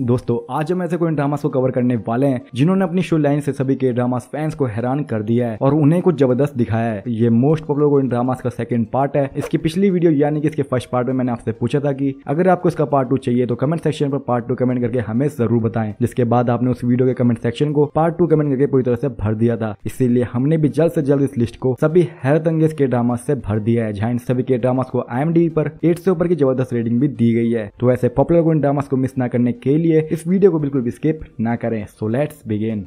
दोस्तों आज हम ऐसे कोई ड्रामास को कवर करने वाले हैं जिन्होंने अपनी शो लाइन से सभी के ड्रामास फैंस को हैरान कर दिया है और उन्हें कुछ जबरदस्त दिखाया है ये मोस्ट पॉपुलर कोई ड्रामास का सेकंड पार्ट है इसकी पिछली वीडियो यानी कि इसके फर्स्ट पार्ट में मैंने आपसे पूछा था कि अगर आपको इसका पार्ट टू चाहिए तो कमेंट सेक्शन पर पार्ट टू कमेंट करके हमें जरूर बताए जिसके बाद आपने उस वीडियो के कमेंट सेक्शन को पार्ट टू कमेंट करके पूरी तरह से भर दिया था इसीलिए हमने भी जल्द से जल्द इस लिस्ट को सभी हैरत अंगेज के ड्रामास से भर दिया है जहाँ सभी के ड्रामास को आई पर एट से ऊपर की जबरदस्त रेटिंग भी दी गई है तो ऐसे पॉपुलर कोई ड्रामास को मिस न करने के लिए लिए इस वीडियो को बिल्कुल भी स्किप ना करें so let's begin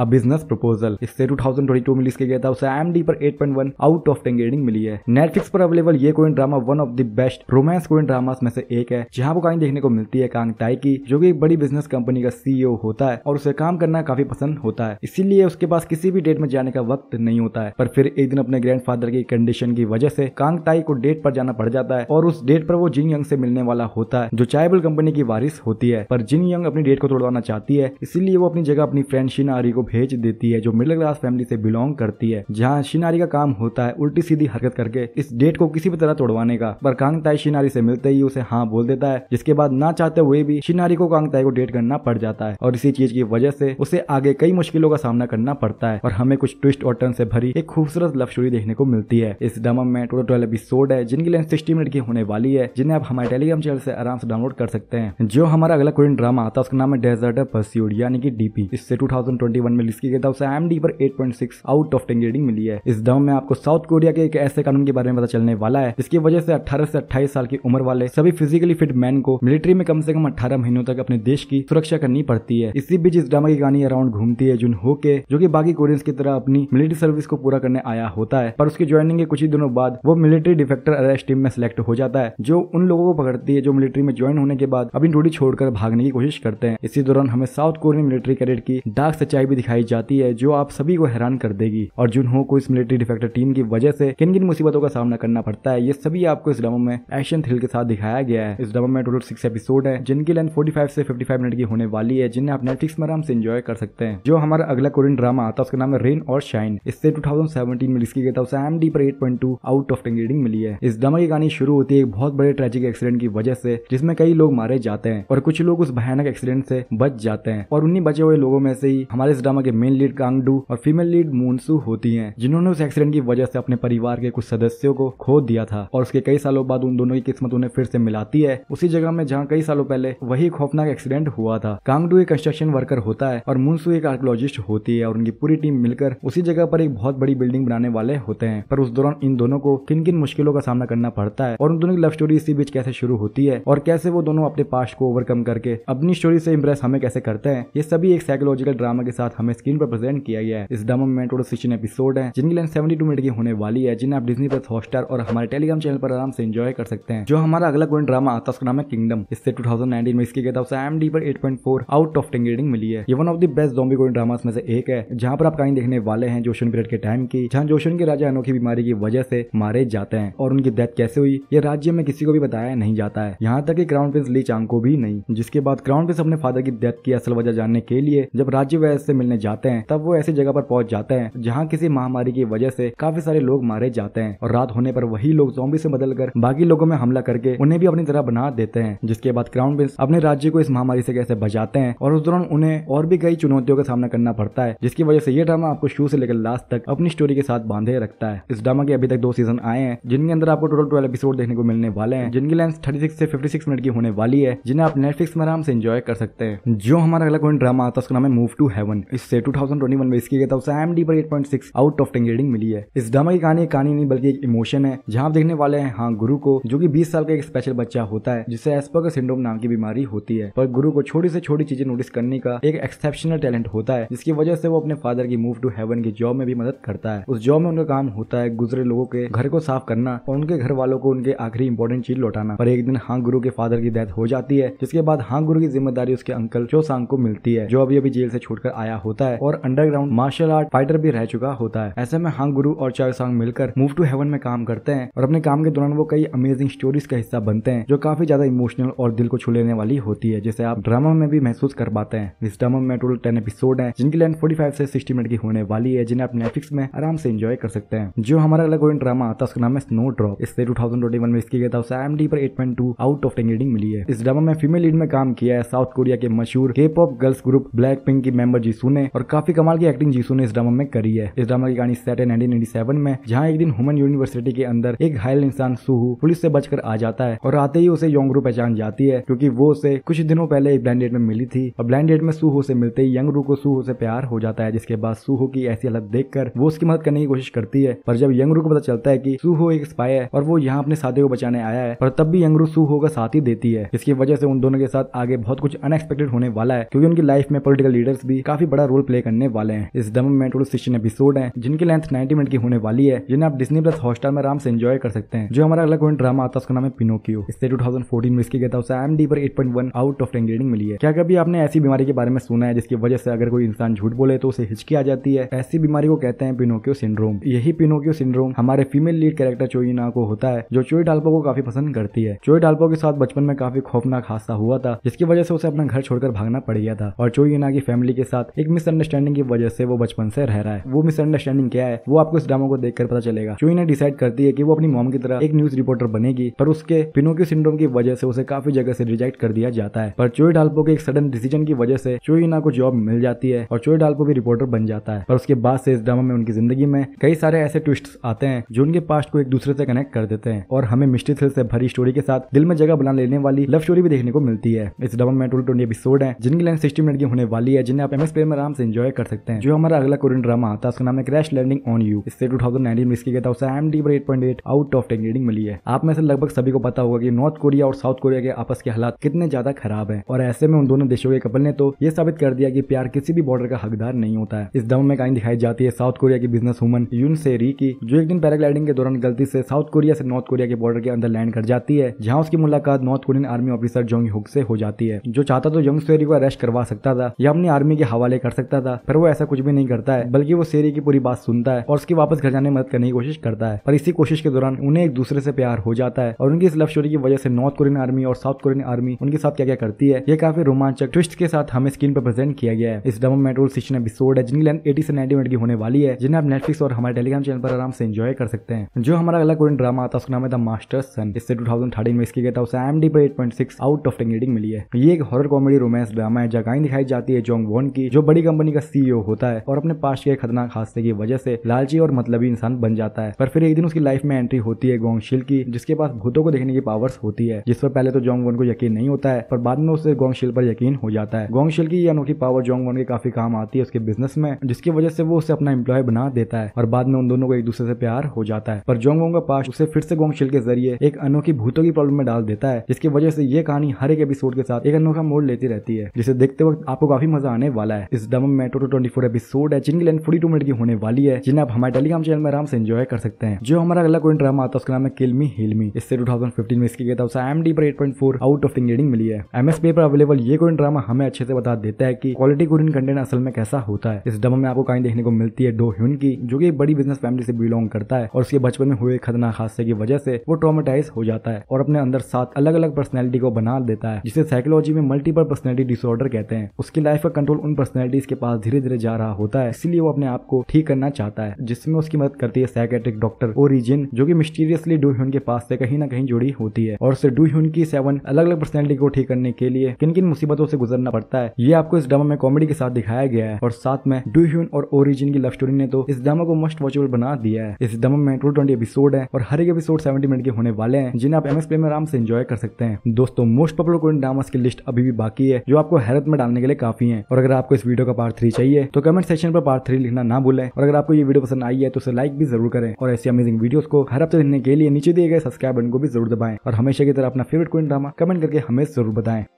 a business proposal इससे 2022 में रिलीज किया गया था उसे आई पर 8.1 आउट ऑफ टेन मिली है नेटफ्लिक्स पर अवेलेबल ये Korean drama one of the best romance Korean dramas में से एक है जहां वो कहीं देखने को मिलती है कांग टाई की जो की एक बड़ी बिजनेस कंपनी का सीईओ e होता है और उसे काम करना काफी पसंद होता है इसीलिए उसके पास किसी भी डेट में जाने का वक्त नहीं होता है पर फिर एक दिन अपने ग्रैंड फादर की कंडीशन की वजह से कांग टाई को डेट पर जाना पड़ जाता है और उस डेट पर वो जिन यंग से मिलने वाला होता है जो चायबल कंपनी की वारिस होती है पर जिन यंग अपनी डेट को तोड़वाना चाहती है इसीलिए वो अपनी जगह अपनी फ्रेंड शीना आरी को भेज देती है जो मिडिल क्लास फैमिली से बिलोंग करती है जहाँ शिनारी का काम होता है उल्टी सीधी हरकत करके इस डेट को किसी भी तरह तोड़वाने का पर कांगताई शिनारी से मिलते ही उसे हाँ बोल देता है जिसके बाद ना चाहते हुए भी शिनारी को कांगताई को डेट करना पड़ जाता है और इसी चीज की वजह से उसे आगे कई मुश्किलों का सामना करना पड़ता है और हमें कुछ ट्विस्ट और टर्न से भरी एक खूबसूरत लव स्टोरी देखने को मिलती है इस डमम में टोटल ट्वेल्व एपिसोड है जिनकी लेंथ सिक्सटी मिनट की होने वाली है जिन्हें आप हमारे टेलीग्राम चैनल से आराम से डाउनलोड कर सकते हैं जो हमारा अगला कोरियन ड्रामा आता है उसका नाम है डेजर्ट पर्स्यूड यानी कि डीपी इससे 2021 में रिस्की के दाव से आई पर 8.6 आउट ऑफ टेन रेटिंग मिली है इस दम में आपको साउथ कोरिया के एक ऐसे कानून के बारे में पता चलने वाला है जिसकी वजह से अठारह से अट्ठाईस साल की उम्र वाले सभी फिजिकली फिट मैन को मिलिट्री में कम से कम अठारह महीनों तक अपने देश की सुरक्षा करनी पड़ती है इसी बीच इस ड्रामा की कहानी अराउंड घूमती है जुन हो के जो की बाकी कोरियंस की तरह अपनी मिलिट्री सर्विस को पूरा करने आया होता है पर उसकी ज्वाइनिंग के कुछ ही दिनों बाद वो मिलिट्री डिफेक्टर अरेस्ट टीम में सिलेक्ट हो जाता है जो उन लोगों को पकड़ती है जो मिलिट्री में ज्वाइन होने के बाद अपनी ड्यूटी छोड़कर भागने की कोशिश करते हैं इसी दौरान हमें साउथ कोरियन मिलिट्री कैडेट की डार्क सच्चाई भी दिखाई दिखाई जाती है जो आप सभी को हैरान कर देगी और जिन हो को इस मिलिट्री डिफेक्टर टीम की वजह से किन किन मुसीबतों का सामना करना पड़ता है ये सभी आपको इस ड्रामा में एक्शन थ्रिल के साथ दिखाया गया है इस ड्रामा में टोटल सिक्स एपिसोड है जिनकी लेंथ फोर्टी फाइव से फिफ्टी फाइव मिनट की होने वाली है जिन्हें आप नेटफ्लिक्स में आराम से इंजॉय कर सकते हैं जो हमारा अगला कोरियन ड्रामा आता है उसका नाम है रेन और शाइन इससे टू में रिलीज किया गया था उसे एम पर एट आउट ऑफ टेन मिली है इस ड्रामा की कहानी शुरू होती है एक बहुत बड़े ट्रेजिक एक्सीडेंट की वजह से जिसमें कई लोग मारे जाते हैं और कुछ लोग उस भयानक एक्सीडेंट से बच जाते हैं और उन्हीं बचे हुए लोगों में से ही हमारे इस ड्रामा के मेन लीड कांगडू और फीमेल लीड मूनसू होती है जिन्होंने उस एक्सीडेंट की वजह से अपने परिवार के कुछ सदस्यों को खो दिया था और उसके कई सालों बाद उन दोनों की किस्मत उन्हें फिर से मिलाती है उसी जगह में जहाँ कई सालों पहले वही खौफनाक एक्सीडेंट हुआ था कांगडू एक कंस्ट्रक्शन वर्कर होता है और मूनसू एक आर्कोलॉजिस्ट होती है और उनकी पूरी टीम मिलकर उसी जगह पर एक बहुत बड़ी बिल्डिंग बनाने वाले होते हैं पर उस दौरान इन दोनों को किन किन मुश्किलों का सामना करना पड़ता है और उन दोनों की लव स्टोरी इसी बीच कैसे शुरू होती है और कैसे वो दोनों अपने पास्ट को ओवरकम करके अपनी स्टोरी से इम्प्रेस हमें कैसे करते हैं ये सभी एक साइकोलॉजिकल ड्रामा के साथ हमें स्क्रीन पर प्रेजेंट किया गया है इस डमो में टोटल सिक्सटीन एपिसोड है जिनकी लेंथ सेवेंटी मिनट की होने वाली है जिन्हें आप डिजनी प्लस हॉस्टार और हमारे टेलीग्राम चैनल पर आराम से इन्जॉय कर सकते हैं जो हमारा अगला कोई ड्रामा आता उसका नाम है किंगडम इससे टू में इसकी तरफ एम डी पर एट आउट ऑफ टेन मिली है ये one of the best zombie कोई ड्रामा में से एक है जहाँ पर आप कहीं देखने वाले हैं जोशन पीरियड के टाइम की जहाँ जोशन के राजा अनोखी बीमारी की वजह से मारे जाते हैं और उनकी डेथ कैसे हुई ये राज्य में किसी को भी बताया नहीं जाता है यहाँ तक कि क्राउन प्रिंस ली चांग को भी नहीं जिसके बाद क्राउन प्रिंस अपने फादर की डेथ की असल वजह जानने के लिए जब राज्य वैस से मिलने मिलने जाते हैं तब वो ऐसी जगह पर पहुंच जाते हैं जहाँ किसी महामारी की वजह से काफी सारे लोग मारे जाते हैं और रात होने पर वही लोग जोबी से कर बाकी लोगों में हमला करके उन्हें भी अपनी तरह बना देते हैं जिसके बाद क्राउन प्रिंस अपने राज्य को इस महामारी से कैसे बचाते हैं और उस दौरान उन्हें और भी कई चुनौतियों का सामना करना पड़ता है जिसकी वजह से ये ड्रामा आपको शुरू से लेकर लास्ट तक अपनी स्टोरी के साथ बांधे रखता है इस ड्रामा के अभी तक दो सीजन आए हैं जिनके अंदर आपको टोटल ट्वेल्व एपिसोड देखने को मिलने वाले हैं जिनकी length thirty six fifty six minute की होने वाली है जिन्हें आप नेटफ्लिक्स में आराम से एंजॉय कर सकते हैं जो हमारा अगला कोई ड्रामा आता है उसका नाम है मूव टू हेवन इससे 2021 में इसकी गया उसे एम पर 8.6 आउट ऑफ 10 मिली है इस ड्रामा की कहानी कहानी नहीं बल्कि एक इमोशन है जहाँ आप देखने वाले हैं हाँ गुरु को जो की बीस साल का एक स्पेशल बच्चा होता है जिसे का सिंड्रोम नाम की बीमारी होती है पर गुरु को छोटी से छोटी चीजें नोटिस करने का एक एक्सेप्शनल टैलेंट होता है जिसकी वजह से वो अपने फादर की मूव टू हेवन की जॉब में भी मदद करता है उस जॉब में उनका काम होता है गुजरे लोगों के घर को साफ करना और उनके घर वालों को उनके आखिरी इंपॉर्टेंट चीज लौटाना पर एक दिन हाँ गुरु के फादर की डेथ हो जाती है जिसके बाद हाँ गुरु की जिम्मेदारी उसके अंकल चोसांग को मिलती है जो अभी अभी जेल से छोड़कर आया हो होता है और अंडरग्राउंड मार्शल आर्ट फाइटर भी रह चुका होता है ऐसे में हांग गुरु और चार सॉन्ग मिलकर मूव टू हेवन में काम करते हैं और अपने काम के दौरान वो कई अमेजिंग स्टोरीज का हिस्सा बनते हैं जो काफी ज्यादा इमोशनल और दिल को छू लेने वाली होती है जिसे आप ड्रामा में भी महसूस कर पाते हैं इस ड्रामा में टोटल टेन एपिसोड है जिनकी लेंथ फोर्टी फाइव से सिक्सटी मिनट की होने वाली है जिन्हें आप नेटफ्लिक्स में आराम से इंजॉय कर सकते हैं जो हमारा अलग कोई ड्रामा आता है उसका नाम है स्नो ड्रॉप इससे टू थाउजेंड ट्वेंटी वन में इसकी गया था उसे एम पर eight point two out of ten मिली है इस ड्रामा में फीमेल लीड में काम किया है साउथ कोरिया के मशहूर के pop girls group Blackpink की मेंबर जीसू ने और काफी कमाल की एक्टिंग जीसू ने इस ड्रामा में करी है इस ड्रामा की कहानी सेट है में जहाँ एक दिन हुमन यूनिवर्सिटी के अंदर एक घायल इंसान सुहु पुलिस से बचकर आ जाता है और आते ही उसे यंगरू पहचान जाती है क्योंकि वो उसे कुछ दिनों पहले एक ब्लाइंड में मिली थी और ब्लाइंड में सुहो से मिलते ही यंगरू को सुहो से प्यार हो जाता है जिसके बाद सुहो की ऐसी हालत देख वो उसकी मदद करने की कोशिश करती है पर जब यंगरू को पता चलता है की सुहो एक स्पाई है और वो यहाँ अपने साथी को बचाने आया है पर तब भी यंगरू सुहो का साथ ही देती है जिसकी वजह से उन दोनों के साथ आगे बहुत कुछ अनएक्सपेक्टेड होने वाला है क्योंकि उनकी लाइफ में पोलिटिकल लीडर्स भी काफी बड़ा रोल प्ले करने वाले हैं इस दम में टोटल सिक्सटीन एपिसोड है जिनकी लेंथ नाइन्टी मिनट की होने वाली है जिन्हें आप डिस्नी प्लस हॉस्टल में आराम से एंजॉय कर सकते हैं जो हमारा अलग कोई ड्रामा आता है उसका नाम है पिनोकियो इससे टू में इसकी गया था उसे एम डी पर eight point one out of ten मिली है क्या कभी आपने ऐसी बीमारी के बारे में सुना है जिसकी वजह से अगर कोई इंसान झूठ बोले तो उसे हिचकी आ जाती है ऐसी बीमारी को कहते हैं पिनोकियो सिंड्रोम यही पिनोकियो सिंड्रोम हमारे फीमेल लीड कैरेक्टर चोईना को होता है जो चोई डालपो को काफी पसंद करती है चोई डालपो के साथ बचपन में काफी खौफनाक हादसा हुआ था जिसकी वजह से उसे अपना घर छोड़कर भागना पड़ गया था और चोईना की फैमिली के साथ एक मिसअंडरस्टैंडिंग की वजह से वो बचपन से रह रहा है वो मिसअंडरस्टैंडिंग क्या है वो आपको इस ड्रामा को देखकर पता चलेगा चुई ने डिसाइड करती है कि वो अपनी मॉम की तरह एक न्यूज रिपोर्टर बनेगी पर उसके पिनोक्यू सिंड्रोम की वजह से उसे काफी जगह से रिजेक्ट कर दिया जाता है पर चोई डालपो के एक सडन डिसीजन की वजह से चोई ना को जॉब मिल जाती है और चोई डालपो भी रिपोर्टर बन जाता है पर उसके बाद से इस ड्रामा में उनकी जिंदगी में कई सारे ऐसे ट्विस्ट आते हैं जो उनके पास्ट को एक दूसरे से कनेक्ट कर देते हैं और हमें मिस्ट्री थ्रिल से भरी स्टोरी के साथ दिल में जगह बना लेने वाली लव स्टोरी भी देखने को मिलती है इस ड्रामा में टोटल ट्वेंटी एपिसोड है जिनकी लेंथ सिक्सटी मिनट की होने वाली है जिन्हें आप एम एस में आराम से इंजॉय कर सकते हैं जो हमारा अगला कोरियन ड्रामा था उसका नाम है क्रैश लैंडिंग ऑन यू इससे टू थाउजेंड नाइनटीन रिलीज था उसे M D out of ten rating मिली है आप में से लगभग सभी को पता होगा कि नॉर्थ कोरिया और साउथ कोरिया के आपस के हालात कितने ज्यादा खराब है और ऐसे में उन दोनों देशों के कपल ने तो ये साबित कर दिया कि प्यार किसी भी बॉर्डर का हकदार नहीं होता है इस दम में कहीं दिखाई जाती है साउथ कोरिया की बिजनेस वुमन यून से री की जो एक दिन पैराग्लाइडिंग के दौरान गलती से साउथ कोरिया से नॉर्थ कोरिया के बॉर्डर के अंदर लैंड कर जाती है जहां उसकी मुलाकात North Korean army officer Jeong Hyuk से हो जाती है जो चाहता तो जोंग सेरी को अरेस्ट करवा सकता था या अपनी आर्मी के हवाले कर सकता था पर वो ऐसा कुछ भी नहीं करता है बल्कि वो शेरी की पूरी बात सुनता है और उसकी वापस घर जाने में मदद करने की कोशिश करता है पर इसी कोशिश के दौरान उन्हें एक दूसरे से प्यार हो जाता है और उनकी इस लव स्टोरी की वजह से नॉर्थ कोरियन आर्मी और साउथ कोरियन आर्मी उनके साथ क्या क्या करती है ये काफी रोमांचक ट्विस्ट के साथ हमें स्क्रीन पर प्रेजेंट किया गया है इस डबल मेट्रोल सीशन एपिसोड है जिनकी लेंथ एटी से नाइनटी मिनट की होने वाली है जिन्हें आप नेटफ्लिक्स और हमारे टेलीग्राम चैनल पर आराम से एंजॉय कर सकते हैं जो हमारा अगला कोरियन ड्रामा आता उसका नाम है द मास्टर सन इससे टू थाउजेंड थर्टीन में इसकी गया था उसे एम डी पर eight point six out of ten rating मिली है ये एक हॉर कॉमेडी रोमांस ड्रामा है जगह दिखाई जाती है जोंग वॉन की जो बड़ी बड़ी कंपनी का सीईओ e होता है और अपने पास के खतरनाक हादसे की वजह से लालची और मतलबी इंसान बन जाता है पर फिर एक दिन उसकी लाइफ में एंट्री होती है गोंगशिल की जिसके पास भूतों को देखने की पावर्स होती है जिस पर पहले तो जोंग वन को यकीन नहीं होता है पर बाद में उसे गोंगशिल पर यकीन हो जाता है गोंगशिल की अनोखी पावर जोंग वन के काफी काम आती है उसके बिजनेस में जिसकी वजह से वो उसे अपना एम्प्लॉय बना देता है और बाद में उन दोनों को एक दूसरे से प्यार हो जाता है पर जोंग का पास उसे फिर से गोंगशिल के जरिए एक अनोखी भूतों की प्रॉब्लम में डाल देता है जिसकी वजह से ये कहानी हर एक एपिसोड के साथ एक अनोखा मोड़ लेती रहती है जिसे देखते वक्त आपको काफी मजा आने वाला है इस डमम मेट्रो ट्वेंटी फोर एपिसोड है जिनकी लेंथ फोर्टी टू मिनट की होने वाली है जिन्हें आप हमारे टेलीग्राम चैनल में आराम से एंजॉय कर सकते हैं जो हमारा अगला कोई ड्रामा आता है उसका नाम है किलमी हिलमी इससे टू थाउजेंड फिफ्टीन में इसकी गया था एम डी पर eight point four out of इंग्रेडिंग मिली है एमएसपी पर अवेलेबल ये कोई ड्रामा हमें अच्छे से बता देता है की क्वालिटी कोरियन कंटेंट असल में कैसा होता है इस डमम में आपको कहीं देखने को मिलती है डो ह्यून की जो की बड़ी बिजनेस फैमिली से बिलोंग करता है और उसके बचपन में हुए खतरनाक हादसे की वजह से वो ट्रोमेटाइज हो जाता है और अपने अंदर सात अलग अलग पर्सनैलिटी को बना देता है जिसे साइकोलॉजी में मल्टीपल पर्सनैलिटी डिसऑर्डर कहते हैं उसकी लाइफ का कंट्रोल उन पर्सनैलिटी सेलिब्रिटीज के पास धीरे धीरे जा रहा होता है इसलिए वो अपने आप को ठीक करना चाहता है जिसमें उसकी मदद करती है सैकेट्रिक डॉक्टर ओरिजिन जो की मिस्टीरियसली डू ह्यून के पास से कहीं ना कहीं जुड़ी होती है और डू ह्यून की सेवन अलग अलग पर्सनैलिटी को ठीक करने के लिए किन किन मुसीबतों से गुजरना पड़ता है ये आपको इस ड्रामा में कॉमेडी के साथ दिखाया गया है और साथ में डू ह्यून और ओरिजिन की लव स्टोरी ने तो इस ड्रामा को मस्ट वॉचेबल बना दिया है इस ड्रामा में टोटल ट्वेंटी एपिसोड है और हर एक एपिसोड सेवेंटी मिनट के होने वाले हैं जिन्हें आप एम एस प्ले में आराम से एंजॉय कर सकते हैं दोस्तों मोस्ट पॉपुलर कोरियन ड्रामा की लिस्ट अभी भी बाकी है जो आपको हैरत में डालने के लिए काफी है और अगर आपको इस वीडियो का पार्ट थ्री चाहिए तो कमेंट सेक्शन पर पार्ट थ्री लिखना ना भूलें और अगर आपको ये वीडियो पसंद आई है तो उसे लाइक भी जरूर करें और ऐसी अमेजिंग वीडियोस को हर हफ्ते देखने के लिए नीचे दिए गए सब्सक्राइब बटन को भी जरूर दबाएं और हमेशा की तरह अपना फेवरेट कोई ड्रामा कमेंट करके हमें जरूर बताएं